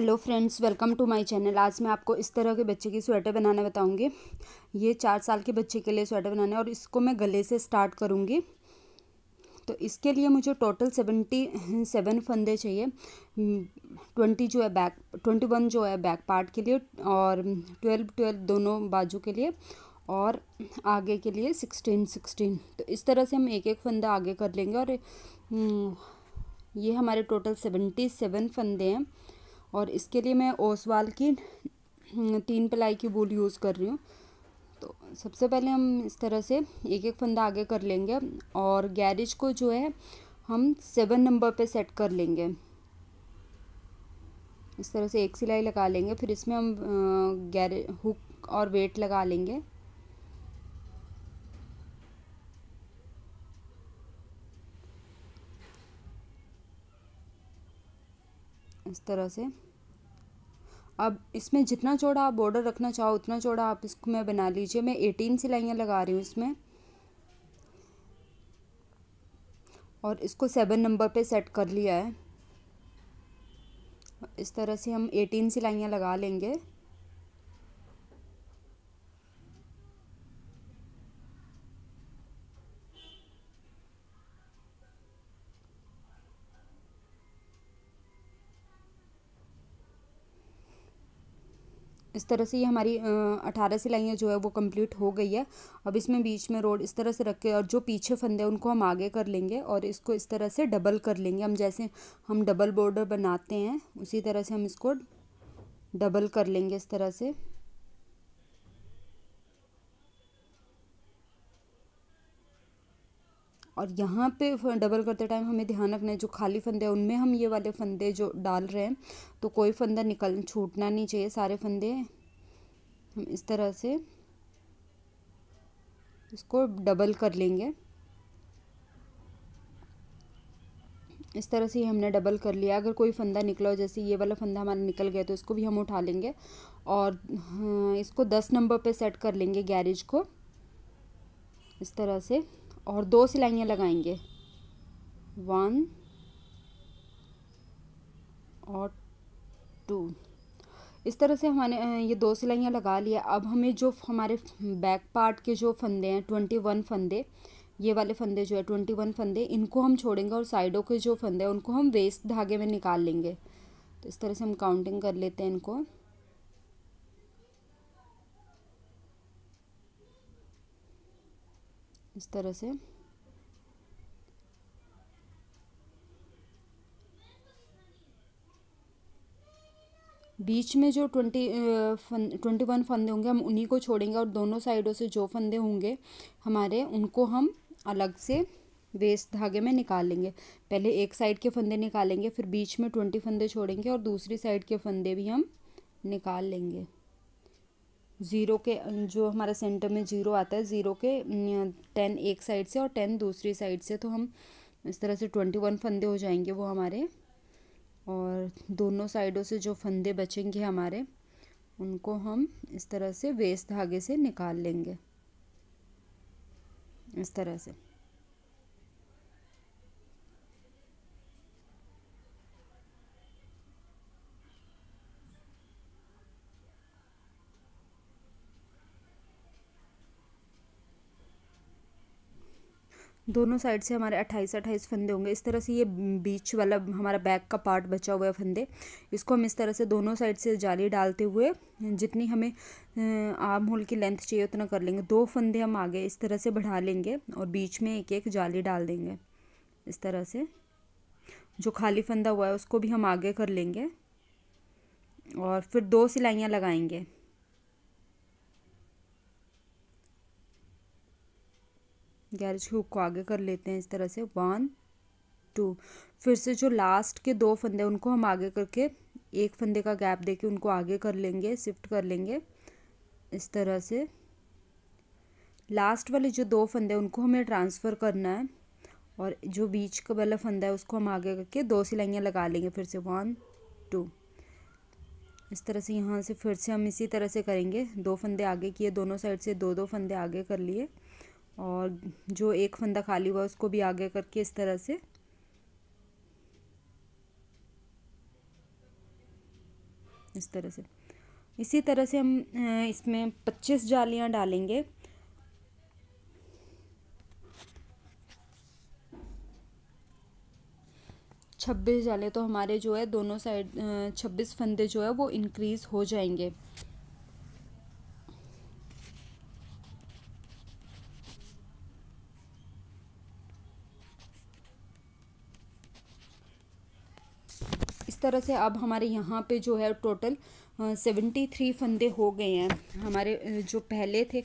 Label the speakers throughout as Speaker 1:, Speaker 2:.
Speaker 1: hello friends welcome to my channel आज मैं आपको इस तरह के बच्चे की स्वेटर बनाना बताऊंगी ये चार साल के बच्चे के लिए स्वेटर बनाना है और इसको मैं गले से स्टार्ट करूँगी तो इसके लिए मुझे टोटल सेवेंटी सेवन फंदे चाहिए ट्वेंटी हम्म, जो है बैक ट्वेंटी वन जो है बैक पार्ट के लिए और ट्वेल्व ट्वेल्व दोनों बाजू के लिए और आगे के लिए सिक्सटीन सिक्सटीन तो इस तरह से हम एक एक फंदा आगे कर लेंगे और हम्म, ये हमारे टोटल सेवेंटी सेवन फंदे हैं और इसके लिए मैं ओसवाल की तीन पलाई की बोल यूज़ कर रही हूँ तो सबसे पहले हम इस तरह से एक एक फंदा आगे कर लेंगे और गैरिज को जो है हम सेवन नंबर पे सेट कर लेंगे इस तरह से एक सिलाई लगा लेंगे फिर इसमें हम गैरे हुक और वेट लगा लेंगे इस तरह से अब इसमें जितना चौड़ा आप बॉर्डर रखना चाहो उतना चौड़ा आप इसको मैं बना लीजिए मैं एटीन सिलाइयाँ लगा रही हूँ इसमें और इसको सेवन नंबर पे सेट कर लिया है इस तरह से हम एटीन सिलाइयाँ लगा लेंगे इस तरह से ये हमारी अठारह सिलाइयाँ जो है वो कंप्लीट हो गई है अब इसमें बीच में रोड इस तरह से रख के और जो पीछे फंदे उनको हम आगे कर लेंगे और इसको इस तरह से डबल कर लेंगे हम जैसे हम डबल बॉर्डर बनाते हैं उसी तरह से हम इसको डबल कर लेंगे इस तरह से और यहाँ पे डबल करते टाइम हमें ध्यान रखना है जो खाली फंदे हैं उनमें हम ये वाले फंदे जो डाल रहे हैं तो कोई फंदा निकल छूटना नहीं चाहिए सारे फंदे हम इस तरह से इसको डबल कर लेंगे इस तरह से हमने डबल कर लिया अगर कोई फंदा निकला हो जैसे ये वाला फंदा हमारा निकल गया तो इसको भी हम उठा लेंगे और हाँ, इसको दस नंबर पे सेट कर लेंगे गैरेज को इस तरह से और दो सिलाइयाँ लगाएंगे वन और टू इस तरह से हमारे ये दो सिलाइयाँ लगा लिया अब हमें जो हमारे बैक पार्ट के जो फंदे हैं ट्वेंटी वन फंदे ये वाले फंदे जो है ट्वेंटी वन फंदे इनको हम छोड़ेंगे और साइडों के जो फंदे हैं उनको हम वेस्ट धागे में निकाल लेंगे तो इस तरह से हम काउंटिंग कर लेते हैं इनको इस तरह से बीच में जो ट्वेंटी ट्वेंटी वन फंदे होंगे हम उन्हीं को छोड़ेंगे और दोनों साइडों से जो फंदे होंगे हमारे उनको हम अलग से वेस्ट धागे में निकाल लेंगे पहले एक साइड के फंदे निकालेंगे फिर बीच में ट्वेंटी फंदे छोड़ेंगे और दूसरी साइड के फंदे भी हम निकाल लेंगे ज़ीरो के जो हमारा सेंटर में ज़ीरो आता है ज़ीरो के टेन एक साइड से और टेन दूसरी साइड से तो हम इस तरह से ट्वेंटी वन फंदे हो जाएंगे वो हमारे और दोनों साइडों से जो फंदे बचेंगे हमारे उनको हम इस तरह से वेस्ट धागे से निकाल लेंगे इस तरह से दोनों साइड से हमारे अट्ठाईस अट्ठाईस फंदे होंगे इस तरह से ये बीच वाला हमारा बैक का पार्ट बचा हुआ है फंदे इसको हम इस तरह से दोनों साइड से जाली डालते हुए जितनी हमें आर्म होल की लेंथ चाहिए उतना कर लेंगे दो फंदे हम आगे इस तरह से बढ़ा लेंगे और बीच में एक एक जाली डाल देंगे इस तरह से जो खाली फंदा हुआ है उसको भी हम आगे कर लेंगे और फिर दो सिलाइयाँ लगाएंगे गैरेज के हुक को आगे कर लेते हैं इस तरह से वन टू फिर से जो लास्ट के दो फंदे उनको हम आगे करके एक फंदे का गैप देके उनको आगे कर लेंगे शिफ्ट कर लेंगे इस तरह से लास्ट वाले जो दो फंदे उनको हमें ट्रांसफ़र करना है और जो बीच का वाला फंदा है उसको हम आगे करके दो सिलाइयाँ लगा लेंगे फिर से वन टू इस तरह से यहाँ से फिर से हम इसी तरह से करेंगे दो फंदे आगे किए दोनों साइड से दो दो फंदे आगे कर लिए और जो एक फंदा खाली हुआ उसको भी आगे करके इस तरह से इस तरह से इसी तरह से हम इसमें पच्चीस जालियां डालेंगे छब्बीस जाले तो हमारे जो है दोनों साइड छब्बीस फंदे जो है वो इंक्रीज़ हो जाएंगे इस तरह से अब हमारे यहाँ पे जो है टोटल सेवेंटी थ्री फंदे हो गए हैं हमारे जो पहले थे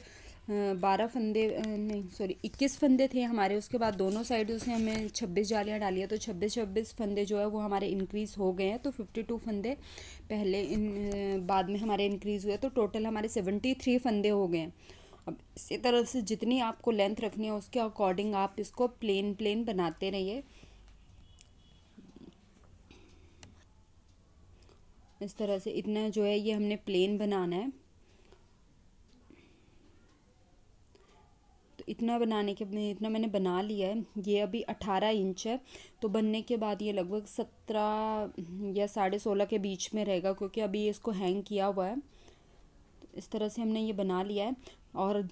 Speaker 1: बारह फंदे नहीं सॉरी इक्कीस फंदे थे हमारे उसके बाद दोनों साइड से हमें छब्बीस जालियाँ डाली है तो छब्बीस छब्बीस फंदे जो है वो हमारे इंक्रीज़ हो गए हैं तो फिफ्टी टू फंदे पहले इन बाद में हमारे इंक्रीज़ हुए तो टोटल हमारे सेवेंटी थ्री फंदे हो गए हैं अब इसी तरह से जितनी आपको लेंथ रखनी है उसके अकॉर्डिंग आप इसको प्लेन प्लेन बनाते रहिए इस तरह से इतना जो है ये हमने प्लेन बनाना है तो इतना बनाने के इतना मैंने बना लिया है ये अभी अठारह इंच है तो बनने के बाद ये लगभग सत्रह या साढ़े सोलह के बीच में रहेगा क्योंकि अभी इसको हैंग किया हुआ है तो इस तरह से हमने ये बना लिया है और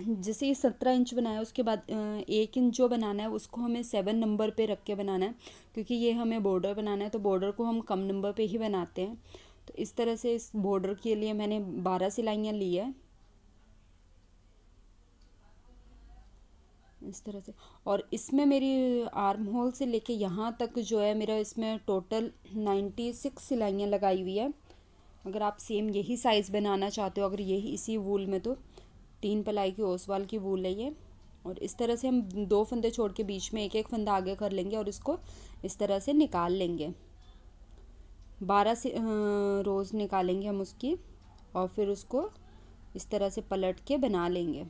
Speaker 1: जैसे ये सत्रह इंच बनाया उसके बाद एक इंच जो बनाना है उसको हमें सेवन नंबर पे रख के बनाना है क्योंकि ये हमें बॉर्डर बनाना है तो बॉर्डर को हम कम नंबर पे ही बनाते हैं तो इस तरह से इस बॉर्डर के लिए मैंने बारह सिलाइयाँ ली है इस तरह से और इसमें मेरी आर्म होल से लेके यहाँ तक जो है मेरा इसमें टोटल नाइन्टी सिक्स सिलाइयाँ लगाई हुई है अगर आप सेम यही साइज़ बनाना चाहते हो अगर यही इसी वूल में तो तीन पलाई की ओसवाल की वूल है ये और इस तरह से हम दो फंदे छोड़ के बीच में एक एक फंदा आगे कर लेंगे और इसको इस तरह से निकाल लेंगे बारह से रोज़ निकालेंगे हम उसकी और फिर उसको इस तरह से पलट के बना लेंगे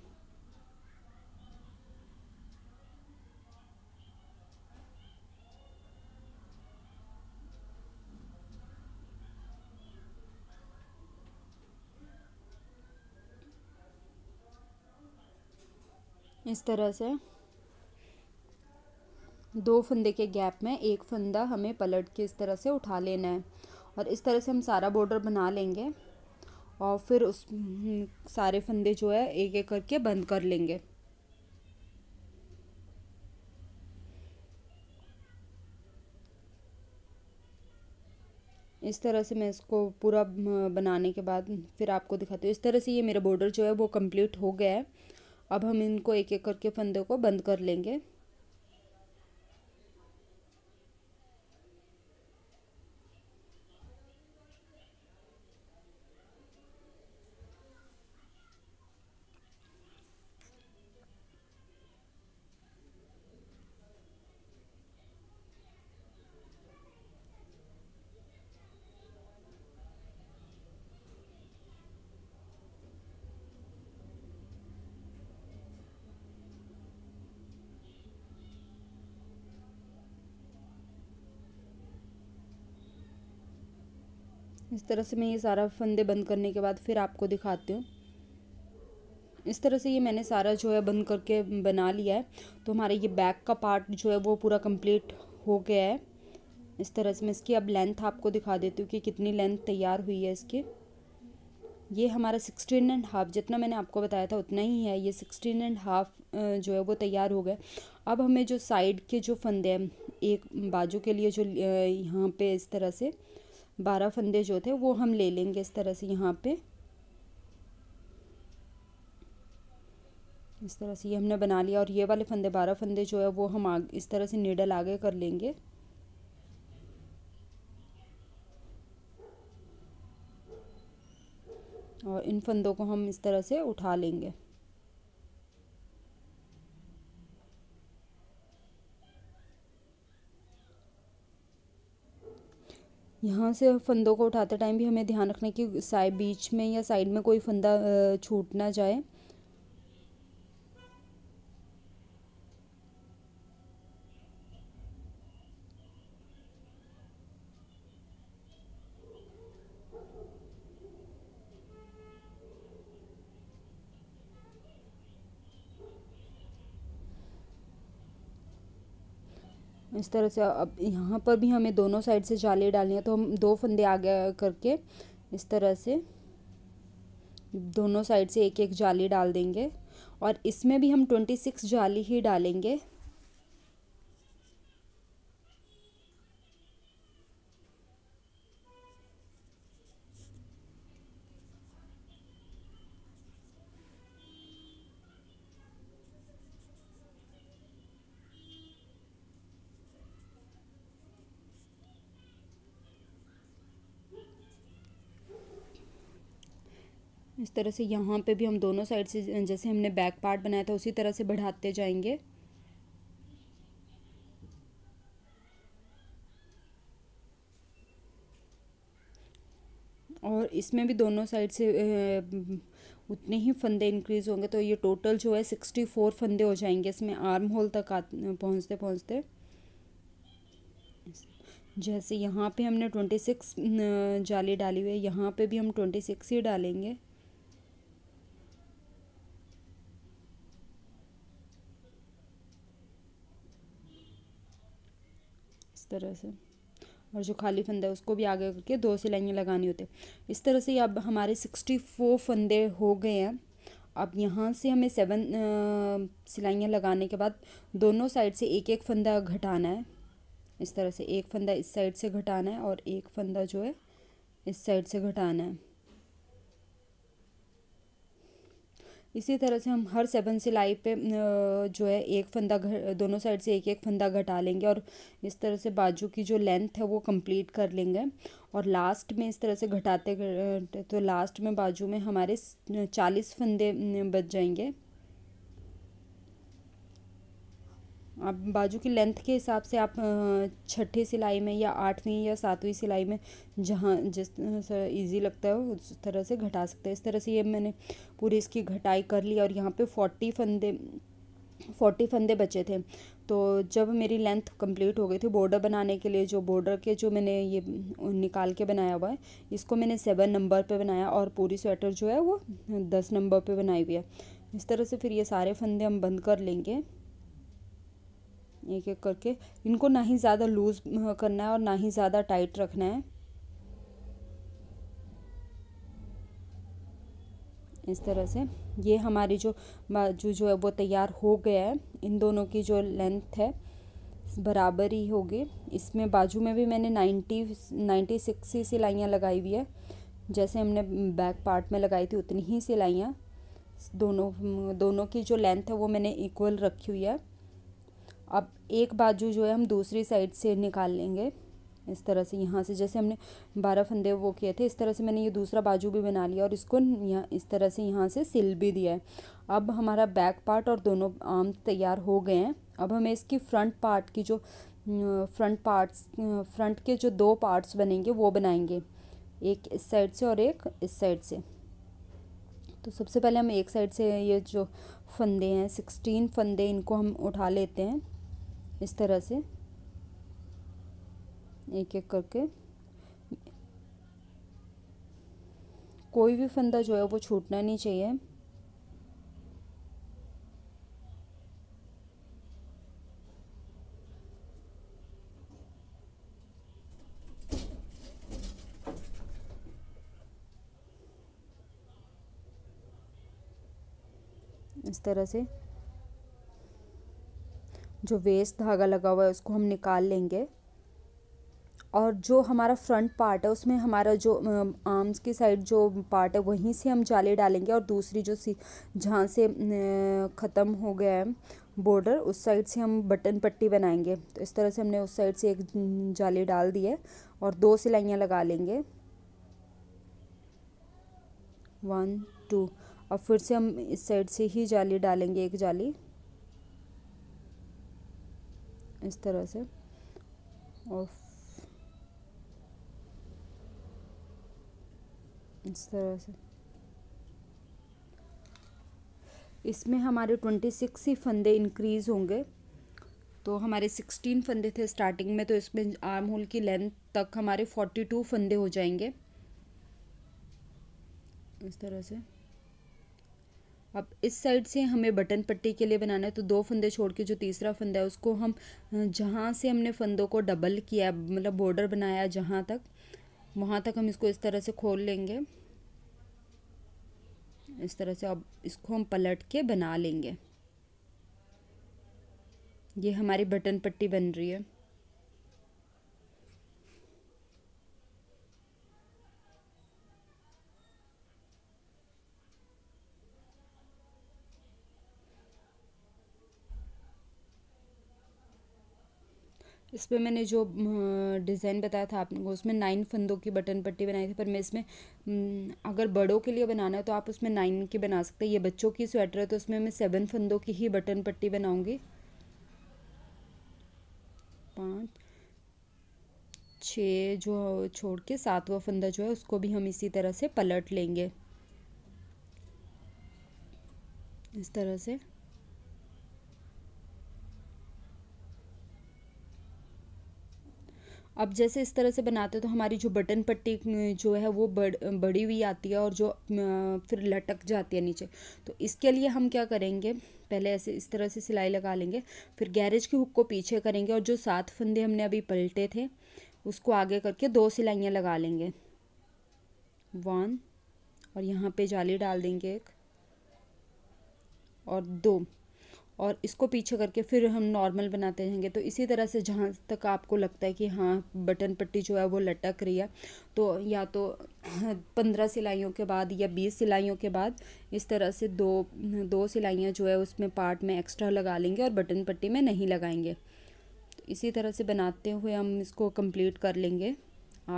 Speaker 1: इस तरह से दो फंदे के गैप में एक फंदा हमें पलट के इस तरह से उठा लेना है और इस तरह से हम सारा बॉर्डर बना लेंगे और फिर उस हम्म, सारे फंदे जो है एक एक करके बंद कर लेंगे इस तरह से मैं इसको पूरा बनाने के बाद फिर आपको दिखाती हूँ इस तरह से ये मेरा बॉर्डर जो है वो कंप्लीट हो गया है अब हम इनको एक एक करके फंदों को बंद कर लेंगे इस तरह से मैं ये सारा फंदे बंद करने के बाद फिर आपको दिखाती हूँ इस तरह से ये मैंने सारा जो है बंद करके बना लिया है तो हमारे ये बैक का पार्ट जो है वो पूरा कंप्लीट हो गया है इस तरह से मैं इसकी अब लेंथ आपको दिखा देती हूँ कि कितनी लेंथ तैयार हुई है इसकी ये हमारा सिक्सटीन एंड हाफ़ जितना मैंने आपको बताया था उतना ही है ये सिक्सटीन एंड हाफ़ जो है वो तैयार हो गए अब हमें जो साइड के जो फंदे हैं एक बाजू के लिए जो यहाँ पे इस तरह से बारह फंदे जो थे वो हम ले लेंगे इस तरह से यहाँ पे इस तरह से ये हमने बना लिया और ये वाले फंदे बारह फंदे जो है वो हम आ, इस तरह से नीडल आगे कर लेंगे और इन फंदों को हम इस तरह से उठा लेंगे यहाँ से फंदों को उठाते टाइम भी हमें ध्यान रखना है कि साइड बीच में या साइड में कोई फंदा छूट ना जाए इस तरह से अब यहाँ पर भी हमें दोनों साइड से जाले डालनी है तो हम दो फंदे आगे करके इस तरह से दोनों साइड से एक एक जाली डाल देंगे और इसमें भी हम ट्वेंटी सिक्स जाली ही डालेंगे तरह से यहाँ पे भी हम दोनों साइड से जैसे हमने बैक पार्ट बनाया था उसी तरह से बढ़ाते जाएंगे और इसमें भी दोनों साइड से उतने ही फंदे इंक्रीज़ होंगे तो ये टोटल जो है सिक्सटी फोर फंदे हो जाएंगे इसमें आर्म होल तक पहुँचते पहुँचते जैसे यहाँ पे हमने ट्वेंटी सिक्स जाली डाली हुई है यहाँ पे भी हम ट्वेंटी सिक्स ही डालेंगे इस तरह से और जो खाली फंदा है उसको भी आगे करके दो सिलाइयाँ लगानी होती इस तरह से अब हमारे सिक्सटी फोर फंदे हो गए हैं अब यहाँ से हमें सेवन सिलाइयाँ लगाने के बाद दोनों साइड से एक एक फंदा घटाना है इस तरह से एक फंदा इस साइड से घटाना है और एक फंदा जो है इस साइड से घटाना है इसी तरह से हम हर सेवन सिलाई पे जो है एक फंदा घ दोनों साइड से एक एक फंदा घटा लेंगे और इस तरह से बाजू की जो लेंथ है वो कंप्लीट कर लेंगे और लास्ट में इस तरह से घटाते तो लास्ट में बाजू में हमारे चालीस फंदे बच जाएंगे आप बाजू की लेंथ के हिसाब से आप छठी सिलाई में या आठवीं या सातवीं सिलाई में जहाँ जिस इजी लगता है उस तरह से घटा सकते हैं इस तरह से ये मैंने पूरी इसकी घटाई कर ली और यहाँ पे फोर्टी फंदे फोर्टी फंदे बचे थे तो जब मेरी लेंथ कंप्लीट हो गई थी बॉर्डर बनाने के लिए जो बॉर्डर के जो मैंने ये निकाल के बनाया हुआ है इसको मैंने सेवन नंबर पर बनाया और पूरी स्वेटर जो है वो दस नंबर पर बनाई हुई है इस तरह से फिर ये सारे फंदे हम बंद कर लेंगे एक एक करके इनको ना ही ज़्यादा लूज़ करना है और ना ही ज़्यादा टाइट रखना है इस तरह से ये हमारी जो बाजू जो है वो तैयार हो गया है इन दोनों की जो लेंथ है बराबर ही होगी इसमें बाजू में भी मैंने नाइन्टी नाइन्टी सिक्स ही सिलाइयाँ लगाई हुई है जैसे हमने बैक पार्ट में लगाई थी उतनी ही सिलाइयाँ दोनों दोनों की जो लेंथ है वो मैंने इक्वल रखी हुई है अब एक बाजू जो है हम दूसरी साइड से निकाल लेंगे इस तरह से यहाँ से जैसे हमने बारह फंदे वो किए थे इस तरह से मैंने ये दूसरा बाजू भी बना लिया और इसको यहाँ इस तरह से यहाँ से सिल भी दिया है अब हमारा बैक पार्ट और दोनों आर्म तैयार हो गए हैं अब हमें इसकी फ्रंट पार्ट की जो फ्रंट पार्ट्स फ्रंट के जो दो पार्ट्स बनेंगे वो बनाएंगे एक इस साइड से और एक इस साइड से तो सबसे पहले हम एक साइड से ये जो फंदे हैं सिक्सटीन फंदे इनको हम उठा लेते हैं इस तरह से एक एक करके कोई भी फंदा जो है वो छूटना नहीं चाहिए इस तरह से जो वेस्ट धागा लगा हुआ है उसको हम निकाल लेंगे और जो हमारा फ्रंट पार्ट है उसमें हमारा जो आर्म्स की साइड जो पार्ट है वहीं से हम जाले डालेंगे और दूसरी जो सी जहाँ से ख़त्म हो गया है बॉर्डर उस साइड से हम बटन पट्टी बनाएंगे तो इस तरह से हमने उस साइड से एक जाले डाल दी है और दो सिलाइयाँ लगा लेंगे वन टू और फिर से हम इस साइड से ही जाली डालेंगे एक जाली इस तरह से और इस तरह से इसमें हमारे ट्वेंटी सिक्स ही फंदे इंक्रीज़ होंगे तो हमारे सिक्सटीन फंदे थे स्टार्टिंग में तो इसमें आर्म होल की लेंथ तक हमारे फोर्टी टू फंदे हो जाएंगे इस तरह से अब इस साइड से हमें बटन पट्टी के लिए बनाना है तो दो फंदे छोड़ के जो तीसरा फंदा है उसको हम जहाँ से हमने फंदों को डबल किया मतलब बॉर्डर बनाया जहाँ तक वहाँ तक हम इसको इस तरह से खोल लेंगे इस तरह से अब इसको हम पलट के बना लेंगे ये हमारी बटन पट्टी बन रही है इस पर मैंने जो डिज़ाइन बताया था आपने उसमें नाइन फंदों की बटन पट्टी बनाई थी पर मैं इसमें अगर बड़ों के लिए बनाना है तो आप उसमें नाइन की बना सकते हैं ये बच्चों की स्वेटर है तो उसमें मैं सेवन फंदों की ही बटन पट्टी बनाऊंगी पाँच छ जो छोड़ के सातवा फंदा जो है उसको भी हम इसी तरह से पलट लेंगे इस तरह से अब जैसे इस तरह से बनाते हैं तो हमारी जो बटन पट्टी जो है वो बड़ बड़ी हुई आती है और जो फिर लटक जाती है नीचे तो इसके लिए हम क्या करेंगे पहले ऐसे इस तरह से सिलाई लगा लेंगे फिर गैरेज के हुक को पीछे करेंगे और जो सात फंदे हमने अभी पलटे थे उसको आगे करके दो सिलाइयाँ लगा लेंगे वन और यहाँ पर जाली डाल देंगे एक और दो और इसको पीछे करके फिर हम नॉर्मल बनाते रहेंगे तो इसी तरह से जहाँ तक आपको लगता है कि हाँ बटन पट्टी जो है वो लटक रही है तो या तो पंद्रह सिलाइयों के बाद या बीस सिलाइयों के बाद इस तरह से दो दो सिलाइयाँ जो है उसमें पार्ट में एक्स्ट्रा लगा लेंगे और बटन पट्टी में नहीं लगाएंगे तो इसी तरह से बनाते हुए हम इसको कम्प्लीट कर लेंगे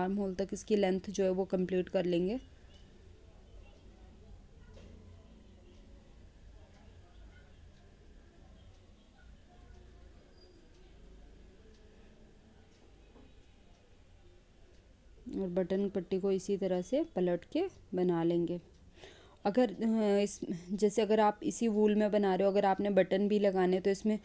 Speaker 1: आर्म होल तक इसकी लेंथ जो है वो कम्प्लीट कर लेंगे बटन पट्टी को इसी तरह से पलट के बना लेंगे अगर इस जैसे अगर आप इसी वूल में बना रहे हो अगर आपने बटन भी लगाने तो इसमें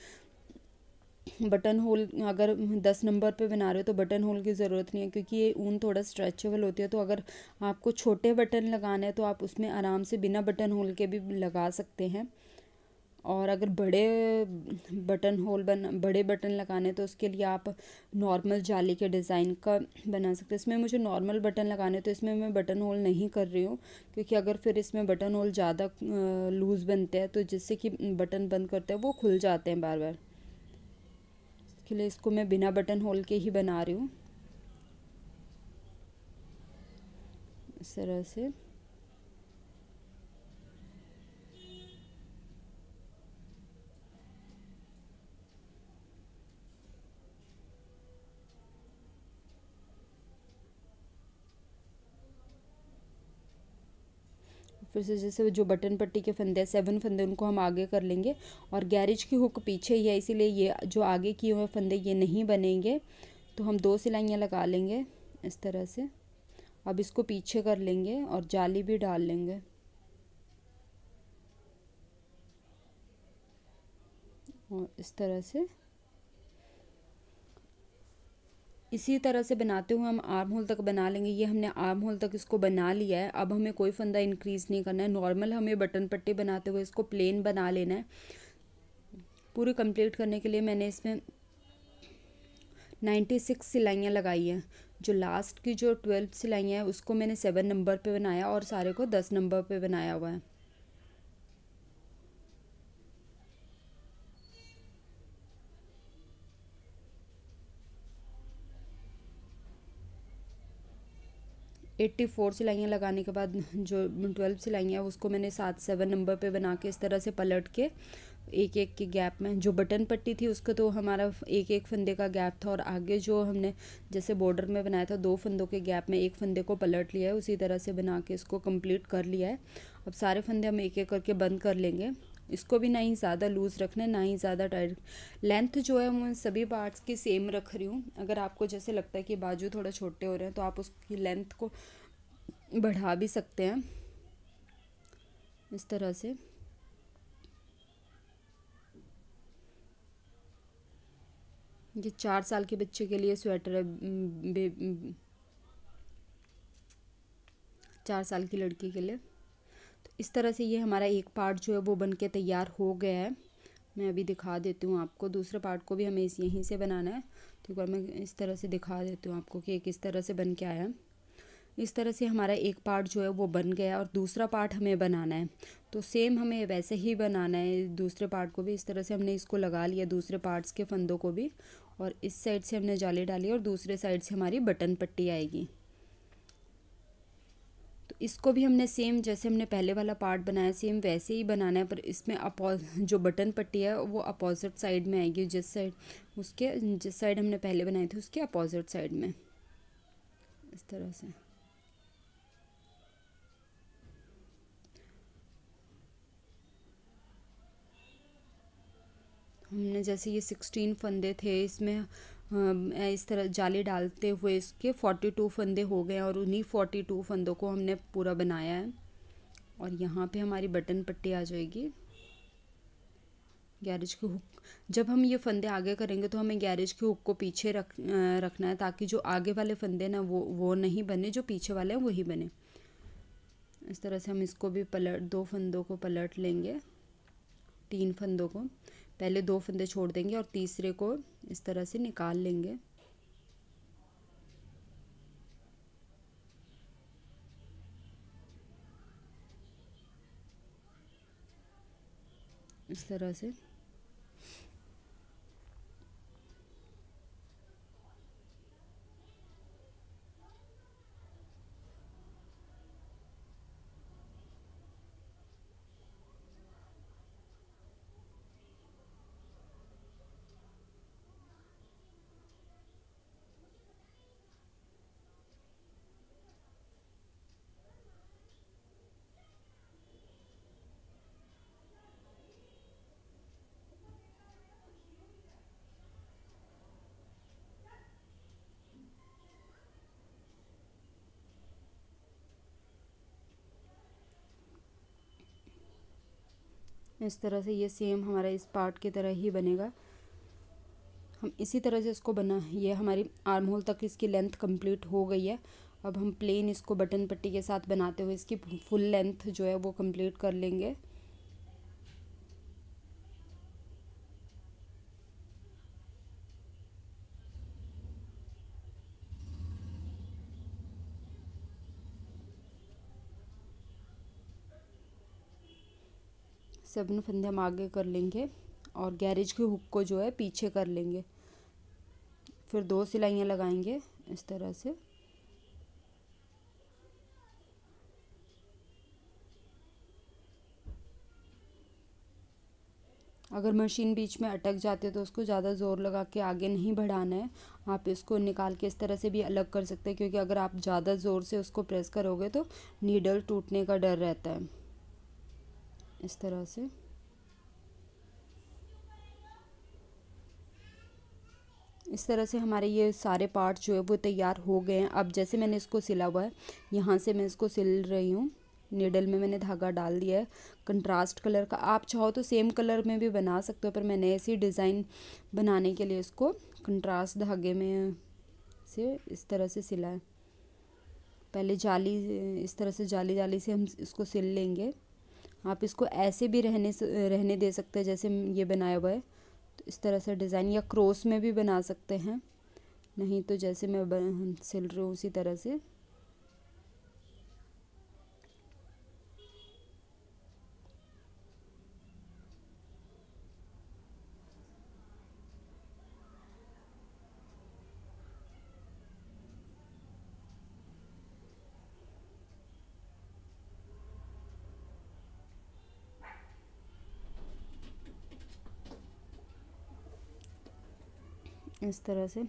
Speaker 1: बटन होल अगर दस नंबर पे बना रहे हो तो बटन होल की ज़रूरत नहीं है क्योंकि ये ऊन थोड़ा स्ट्रेचेबल होती है तो अगर आपको छोटे बटन लगाने हैं तो आप उसमें आराम से बिना बटन होल के भी लगा सकते हैं और अगर बड़े बटन होल बन बड़े बटन लगाने तो उसके लिए आप नॉर्मल जाली के डिज़ाइन का बना सकते हैं इसमें मुझे नॉर्मल बटन लगाने तो इसमें मैं बटन होल नहीं कर रही हूँ क्योंकि अगर फिर इसमें बटन होल ज़्यादा लूज़ बनते हैं तो जिससे कि बटन बंद करते हैं वो खुल जाते हैं बार बार इसके लिए इसको मैं बिना बटन होल के ही बना रही हूँ इस तरह से फिर से जैसे जो बटन पट्टी के फंदे सेवन फंदे उनको हम आगे कर लेंगे और गैरेज की हुक पीछे ही है इसीलिए ये जो आगे किए हुए फंदे ये नहीं बनेंगे तो हम दो सिलाइयाँ लगा लेंगे इस तरह से अब इसको पीछे कर लेंगे और जाली भी डाल लेंगे और इस तरह से इसी तरह से बनाते हुए हम आर्म होल तक बना लेंगे ये हमने आर्म होल तक इसको बना लिया है अब हमें कोई फंदा इंक्रीज़ नहीं करना है नॉर्मल हमें बटन पट्टी बनाते हुए इसको प्लेन बना लेना है पूरी कंप्लीट करने के लिए मैंने इसमें नाइन्टी सिक्स सिलाइयाँ लगाई हैं जो लास्ट की जो ट्वेल्व सिलाइयाँ हैं उसको मैंने सेवन नंबर पर बनाया और सारे को दस नंबर पर बनाया हुआ है एट्टी फोर सिलाइयाँ लगाने के बाद जो ट्वेल्व सिलाइयाँ हैं उसको मैंने सात सेवन नंबर पे बना के इस तरह से पलट के एक एक के गैप में जो बटन पट्टी थी उसका तो हमारा एक एक फंदे का गैप था और आगे जो हमने जैसे बॉर्डर में बनाया था दो फंदों के गैप में एक फंदे को पलट लिया है उसी तरह से बना के इसको कंप्लीट कर लिया है अब सारे फंदे हम एक एक करके बंद कर लेंगे इसको भी ना ही ज़्यादा लूज़ रखना है ना ही ज़्यादा टाइट लेंथ जो है मैं सभी पार्ट्स की सेम रख रही हूँ अगर आपको जैसे लगता है कि बाजू थोड़ा छोटे हो रहे हैं तो आप उसकी लेंथ को बढ़ा भी सकते हैं इस तरह से ये चार साल के बच्चे के लिए स्वेटर है बे, चार साल की लड़की के लिए इस तरह से ये हमारा एक पार्ट जो है वो बन के तैयार हो गया है मैं अभी दिखा देती हूँ आपको दूसरे पार्ट को भी हमें इस यहीं से बनाना है तो एक बार मैं इस तरह से दिखा देती हूँ आपको कि किस तरह से बन के आया है इस तरह से हमारा एक पार्ट जो है वो बन गया और दूसरा पार्ट हमें बनाना है तो सेम हमें वैसे ही बनाना है दूसरे पार्ट को भी इस तरह से हमने इसको लगा लिया दूसरे पार्ट्स के फंदों को भी और इस साइड से हमने जाली डाली और दूसरे साइड से हमारी बटन पट्टी आएगी इसको भी हमने सेम जैसे हमने पहले वाला पार्ट बनाया सेम वैसे ही बनाना है पर इसमें अपो जो बटन पट्टी है वो अपोजिट साइड में आएगी जिस साइड उसके जिस साइड हमने पहले बनाई थी उसके अपोजिट साइड में इस तरह से हमने जैसे ये सिक्सटीन फंदे थे इसमें इस तरह जाली डालते हुए इसके फोर्टी टू फंदे हो गए और उन्हीं फोर्टी टू फंदों को हमने पूरा बनाया है और यहाँ पे हमारी बटन पट्टी आ जाएगी गैरेज के हुक जब हम ये फंदे आगे करेंगे तो हमें गैरेज के हुक को पीछे रख रखना है ताकि जो आगे वाले फंदे ना वो वो नहीं बने जो पीछे वाले हैं वही बने इस तरह से हम इसको भी पलट दो फंदों को पलट लेंगे तीन फंदों को पहले दो फंदे छोड़ देंगे और तीसरे को इस तरह से निकाल लेंगे इस तरह से इस तरह से ये सेम हमारा इस पार्ट की तरह ही बनेगा हम इसी तरह से इसको बना ये हमारी आर्म होल तक इसकी लेंथ कंप्लीट हो गई है अब हम प्लेन इसको बटन पट्टी के साथ बनाते हुए इसकी फुल लेंथ जो है वो कंप्लीट कर लेंगे से अपने फंदे हम आगे कर लेंगे और गैरेज के हुक को जो है पीछे कर लेंगे फिर दो सिलाइयाँ लगाएंगे इस तरह से अगर मशीन बीच में अटक जाती है तो उसको ज़्यादा ज़ोर लगा के आगे नहीं बढ़ाना है आप इसको निकाल के इस तरह से भी अलग कर सकते हैं क्योंकि अगर आप ज़्यादा ज़ोर से उसको प्रेस करोगे तो नीडल टूटने का डर रहता है इस तरह से इस तरह से हमारे ये सारे पार्ट जो है वो तैयार हो गए हैं अब जैसे मैंने इसको सिला हुआ है यहाँ से मैं इसको सिल रही हूँ निडल में मैंने धागा डाल दिया है कंट्रास्ट कलर का आप चाहो तो सेम कलर में भी बना सकते हो पर मैंने ऐसी डिज़ाइन बनाने के लिए इसको कंट्रास्ट धागे में से इस तरह से सिला है पहले जाली इस तरह से जाली जाली से हम इसको सिल लेंगे आप इसको ऐसे भी रहने रहने दे सकते हैं जैसे ये बनाया हुआ है तो इस तरह से डिज़ाइन या क्रोस में भी बना सकते हैं नहीं तो जैसे मैं सिल रही हूँ उसी तरह से इस तरह से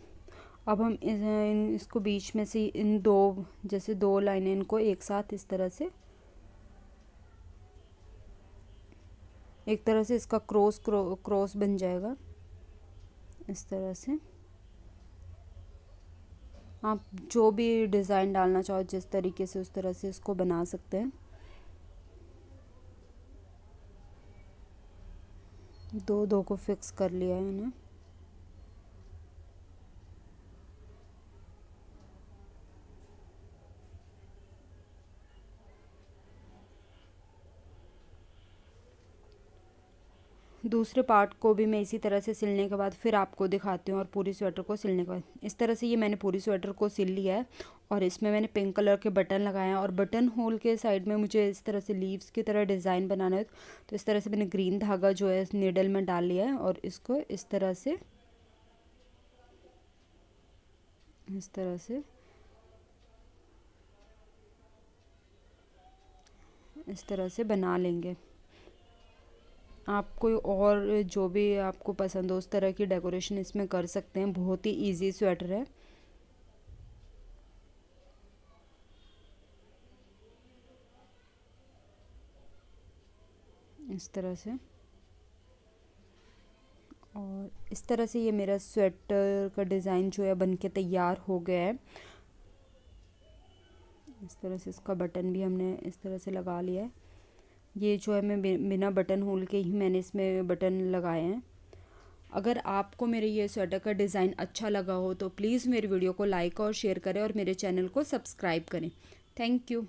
Speaker 1: अब हम इस, इन इसको बीच में से इन दो जैसे दो लाइनें इनको एक साथ इस तरह से एक तरह से इसका क्रॉस क्रो, क्रॉस बन जाएगा इस तरह से आप जो भी डिज़ाइन डालना चाहो जिस तरीके से उस तरह से इसको बना सकते हैं दो दो को फिक्स कर लिया है मैंने दूसरे पार्ट को भी मैं इसी तरह से सिलने के बाद फिर आपको दिखाती हूँ और पूरी स्वेटर को सिलने के बाद इस तरह से ये मैंने पूरी स्वेटर को सिल लिया है और इसमें मैंने पिंक कलर के बटन लगाए हैं और बटन होल के साइड में मुझे इस तरह से लीव्स की तरह डिज़ाइन बनाना है तो इस तरह से मैंने ग्रीन धागा जो है नीडल में डाल लिया है और इसको इस तरह से इस तरह से इस तरह से बना लेंगे आप कोई और जो भी आपको पसंद हो उस तरह की डेकोरेशन इसमें कर सकते हैं बहुत ही इजी स्वेटर है इस तरह से और इस तरह से ये मेरा स्वेटर का डिज़ाइन जो है बनके तैयार हो गया है इस तरह से इसका बटन भी हमने इस तरह से लगा लिया है ये जो है मैं बिना बटन होल के ही मैंने इसमें बटन लगाए हैं अगर आपको मेरे ये स्वेटर का डिज़ाइन अच्छा लगा हो तो प्लीज़ मेरी वीडियो को लाइक और शेयर करें और मेरे चैनल को सब्सक्राइब करें थैंक यू